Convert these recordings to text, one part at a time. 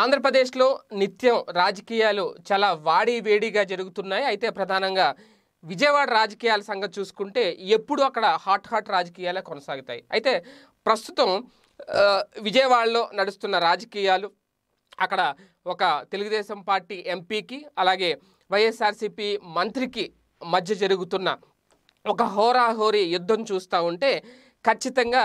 ఆంధ్రప్రదేశ్లో నిత్యం రాజకీయాలు చాలా వాడి వేడిగా జరుగుతున్నాయి అయితే ప్రధానంగా విజయవాడ రాజకీయాల సంగతి చూసుకుంటే ఎప్పుడు అక్కడ హాట్ హాట్ రాజకీయాలే కొనసాగుతాయి అయితే ప్రస్తుతం విజయవాడలో నడుస్తున్న రాజకీయాలు అక్కడ ఒక తెలుగుదేశం పార్టీ ఎంపీకి అలాగే వైఎస్ఆర్సీపీ మంత్రికి మధ్య జరుగుతున్న ఒక హోరాహోరీ యుద్ధం చూస్తూ ఉంటే ఖచ్చితంగా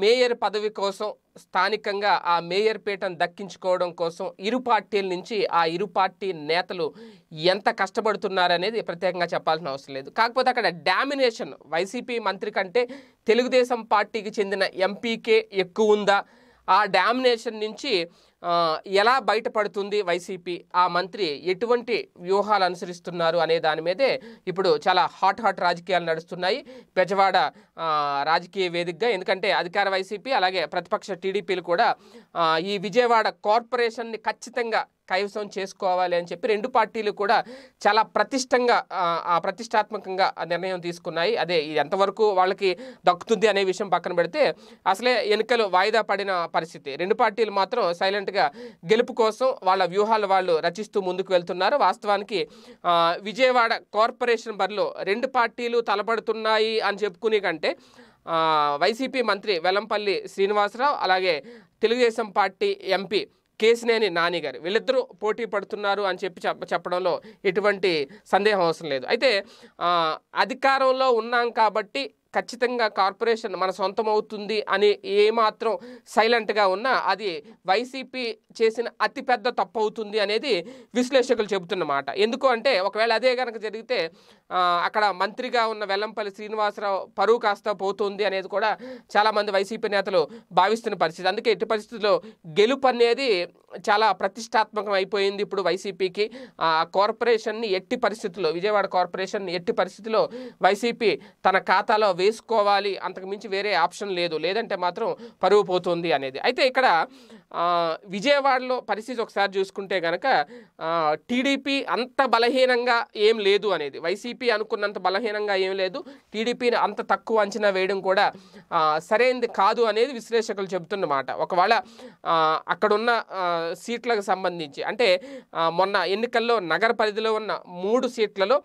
మేయర్ పదవి కోసం స్థానికంగా ఆ మేయర్ పీఠం దక్కించుకోవడం కోసం ఇరు పార్టీల నుంచి ఆ ఇరు పార్టీ నేతలు ఎంత కష్టపడుతున్నారనేది ప్రత్యేకంగా చెప్పాల్సిన అవసరం లేదు కాకపోతే అక్కడ డామినేషన్ వైసీపీ మంత్రి కంటే తెలుగుదేశం పార్టీకి చెందిన ఎంపీకే ఎక్కువ ఉందా ఆ డామినేషన్ నుంచి ఎలా బయటపడుతుంది వైసీపీ ఆ మంత్రి ఎటువంటి వ్యూహాలు అనుసరిస్తున్నారు అనే దాని మీదే ఇప్పుడు చాలా హాట్ హాట్ రాజకీయాలు నడుస్తున్నాయి పెజవాడ రాజకీయ వేదికగా ఎందుకంటే అధికార వైసీపీ అలాగే ప్రతిపక్ష టీడీపీలు కూడా ఈ విజయవాడ కార్పొరేషన్ని ఖచ్చితంగా కైవసం చేసుకోవాలి అని చెప్పి రెండు పార్టీలు కూడా చాలా ప్రతిష్టంగా ప్రతిష్టాత్మకంగా నిర్ణయం తీసుకున్నాయి అదే ఇది ఎంతవరకు వాళ్ళకి దక్కుతుంది అనే విషయం పక్కన పెడితే అసలే ఎన్నికలు వాయిదా పడిన పరిస్థితి రెండు పార్టీలు మాత్రం సైలెంట్ డెఫినెట్గా గెలుపు కోసం వాళ్ళ వ్యూహాలు వాళ్ళు రచిస్తూ ముందుకు వెళ్తున్నారు వాస్తవానికి విజయవాడ కార్పొరేషన్ బరిలో రెండు పార్టీలు తలపడుతున్నాయి అని చెప్పుకునే కంటే వైసీపీ మంత్రి వెల్లంపల్లి శ్రీనివాసరావు అలాగే తెలుగుదేశం పార్టీ ఎంపీ కేసినేని నాని గారు వీళ్ళిద్దరూ పోటీ పడుతున్నారు అని చెప్పి చెప్ప చెప్పడంలో ఎటువంటి సందేహం అవసరం లేదు అయితే అధికారంలో ఉన్నాం కాబట్టి ఖచ్చితంగా కార్పొరేషన్ మన సొంతం అవుతుంది అని ఏమాత్రం సైలెంట్గా ఉన్నా అది వైసీపీ చేసిన అతిపెద్ద తప్పు అవుతుంది అనేది విశ్లేషకులు చెబుతున్నమాట ఎందుకు అంటే ఒకవేళ అదే కనుక జరిగితే అక్కడ మంత్రిగా ఉన్న వెల్లంపల్లి శ్రీనివాసరావు పరువు కాస్త పోతుంది అనేది కూడా చాలామంది వైసీపీ నేతలు భావిస్తున్న పరిస్థితి అందుకే ఎట్టి పరిస్థితుల్లో గెలుపు అనేది చాలా ప్రతిష్టాత్మకం అయిపోయింది ఇప్పుడు వైసీపీకి ఆ కార్పొరేషన్ని ఎట్టి పరిస్థితుల్లో విజయవాడ కార్పొరేషన్ ఎట్టి పరిస్థితుల్లో వైసీపీ తన ఖాతాలో వేసుకోవాలి అంతకుమించి వేరే ఆప్షన్ లేదు లేదంటే మాత్రం పరువు పోతుంది అనేది అయితే ఇక్కడ విజయవాడలో పరిస్థితి ఒకసారి చూసుకుంటే కనుక టీడీపీ అంత బలహీనంగా ఏం లేదు అనేది వైసీపీ అనుకున్నంత బలహీనంగా ఏం లేదు టీడీపీని అంత తక్కువ అంచనా వేయడం కూడా సరైనది కాదు అనేది విశ్లేషకులు చెబుతున్నమాట ఒకవేళ అక్కడున్న సీట్లకు సంబంధించి అంటే మొన్న ఎన్నికల్లో నగర పరిధిలో ఉన్న మూడు సీట్లలో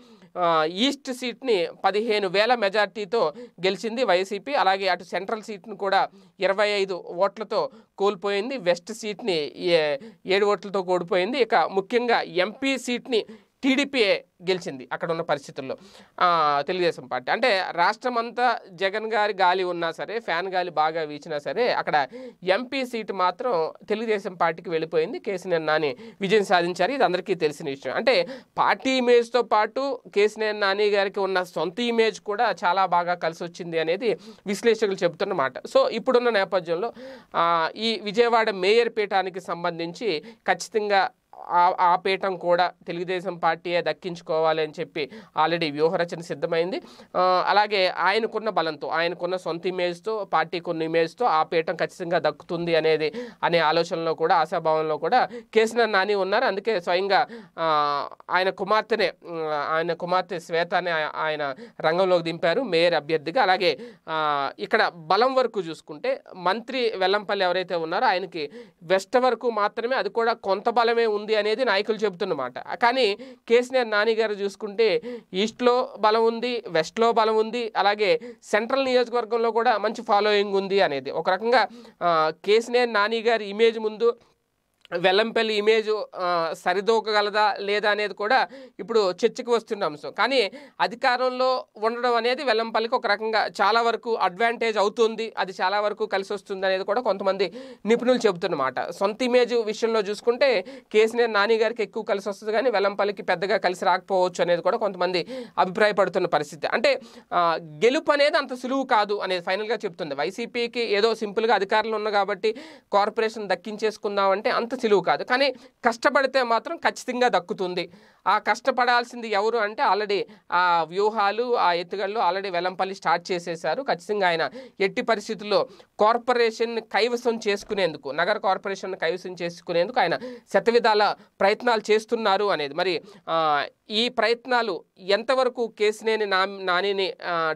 ఈస్ట్ సీట్ని పదిహేను వేల మెజార్టీతో గెలిచింది వైసీపీ అలాగే అటు సెంట్రల్ సీట్ను కూడా ఇరవై ఐదు ఓట్లతో కోల్పోయింది వెస్ట్ సీట్ని ఏడు ఓట్లతో కోల్పోయింది ఇక ముఖ్యంగా ఎంపీ సీట్ని టీడీపీఏ గెలిచింది అక్కడ ఉన్న పరిస్థితుల్లో తెలుగుదేశం పార్టీ అంటే రాష్ట్రం అంతా జగన్ గారి గాలి ఉన్నా సరే ఫ్యాన్ గాలి బాగా వీచినా సరే అక్కడ ఎంపీ సీటు మాత్రం తెలుగుదేశం పార్టీకి వెళ్ళిపోయింది కేసీఆర్ నాని విజయం సాధించారు ఇది అందరికీ తెలిసిన విషయం అంటే పార్టీ ఇమేజ్తో పాటు కేసీఆర్ నాని గారికి ఉన్న సొంత ఇమేజ్ కూడా చాలా బాగా కలిసి వచ్చింది అనేది విశ్లేషకులు చెబుతున్నమాట సో ఇప్పుడున్న నేపథ్యంలో ఈ విజయవాడ మేయర్ పీఠానికి సంబంధించి ఖచ్చితంగా ఆ పీఠం కూడా తెలుగుదేశం పార్టీయే దక్కించుకోవాలి అని చెప్పి ఆల్రెడీ వ్యూహరచన సిద్ధమైంది అలాగే ఆయనకున్న బలంతో ఆయనకున్న సొంత ఇమేజ్తో పార్టీకి ఉన్న ఇమేజ్తో ఆ పీఠం ఖచ్చితంగా దక్కుతుంది అనేది అనే ఆలోచనలో కూడా ఆశాభావంలో కూడా కేసీఆర్ నాని ఉన్నారు అందుకే స్వయంగా ఆయన కుమార్తెనే ఆయన కుమార్తె శ్వేతనే ఆయన రంగంలోకి దింపారు మేయర్ అభ్యర్థిగా అలాగే ఇక్కడ బలం వరకు చూసుకుంటే మంత్రి వెల్లంపల్లి ఎవరైతే ఉన్నారో ఆయనకి వెస్ట్ వరకు మాత్రమే అది కూడా కొంత బలమే ఉంది ఉంది అనేది నాయకులు చెబుతున్నమాట కానీ కేసీఆర్ నాని గారు చూసుకుంటే ఈస్ట్లో బలం ఉంది వెస్ట్లో బలం ఉంది అలాగే సెంట్రల్ నియోజకవర్గంలో కూడా మంచి ఫాలోయింగ్ ఉంది అనేది ఒక రకంగా కేసీఆర్ నాని గారి ఇమేజ్ ముందు వెల్లంపల్లి ఇమేజ్ సరిదూకగలదా లేదా అనేది కూడా ఇప్పుడు చర్చకు వస్తున్న అంశం కానీ అధికారంలో ఉండడం అనేది వెల్లంపల్లికి ఒక రకంగా చాలా వరకు అడ్వాంటేజ్ అవుతుంది అది చాలా వరకు కలిసి వస్తుంది అనేది కూడా కొంతమంది నిపుణులు చెబుతున్నమాట సొంత ఇమేజ్ విషయంలో చూసుకుంటే కేసీఆర్ నాని గారికి ఎక్కువ కలిసి వస్తుంది కానీ వెల్లంపల్లికి పెద్దగా కలిసి రాకపోవచ్చు అనేది కూడా కొంతమంది అభిప్రాయపడుతున్న పరిస్థితి అంటే గెలుపు అనేది అంత సులువు కాదు అనేది ఫైనల్గా చెప్తుంది వైసీపీకి ఏదో సింపుల్గా అధికారంలో ఉన్న కాబట్టి కార్పొరేషన్ దక్కించేసుకుందాం అంటే అంత సులువు కాదు కానీ కష్టపడితే మాత్రం ఖచ్చితంగా దక్కుతుంది ఆ కష్టపడాల్సింది ఎవరు అంటే ఆల్రెడీ ఆ వ్యూహాలు ఆ ఎత్తుగడలు ఆల్రెడీ వెలంపల్లి స్టార్ట్ చేసేసారు ఖచ్చితంగా ఆయన ఎట్టి పరిస్థితుల్లో కార్పొరేషన్ కైవసం చేసుకునేందుకు నగర కార్పొరేషన్ కైవసం చేసుకునేందుకు ఆయన శతవిధాల ప్రయత్నాలు చేస్తున్నారు అనేది మరి ఈ ప్రయత్నాలు ఎంతవరకు కేసినేని నా నానిని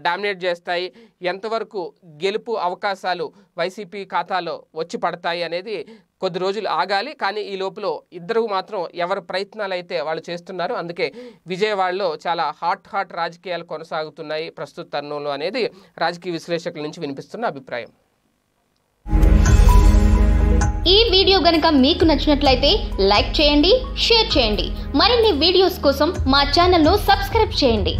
డామినేట్ చేస్తాయి ఎంతవరకు గెలుపు అవకాశాలు వైసీపీ ఖాతాలో వచ్చి పడతాయి అనేది కొద్ది రోజులు ఆగాలి కానీ ఈ లోపల ఇద్దరు మాత్రం ఎవరు ప్రయత్నాలు అయితే వాళ్ళు చేస్తున్నారు అందుకే విజయవాడలో చాలా హాట్ హాట్ రాజకీయాలు కొనసాగుతున్నాయి ప్రస్తుత తరుణంలో అనేది రాజకీయ విశ్లేషకుల నుంచి వినిపిస్తున్న అభిప్రాయం ఈ వీడియో గనక మీకు నచ్చినట్లయితే లైక్ చేయండి షేర్ చేయండి మరిన్ని వీడియోస్ కోసం మా ను సబ్స్క్రైబ్ చేయండి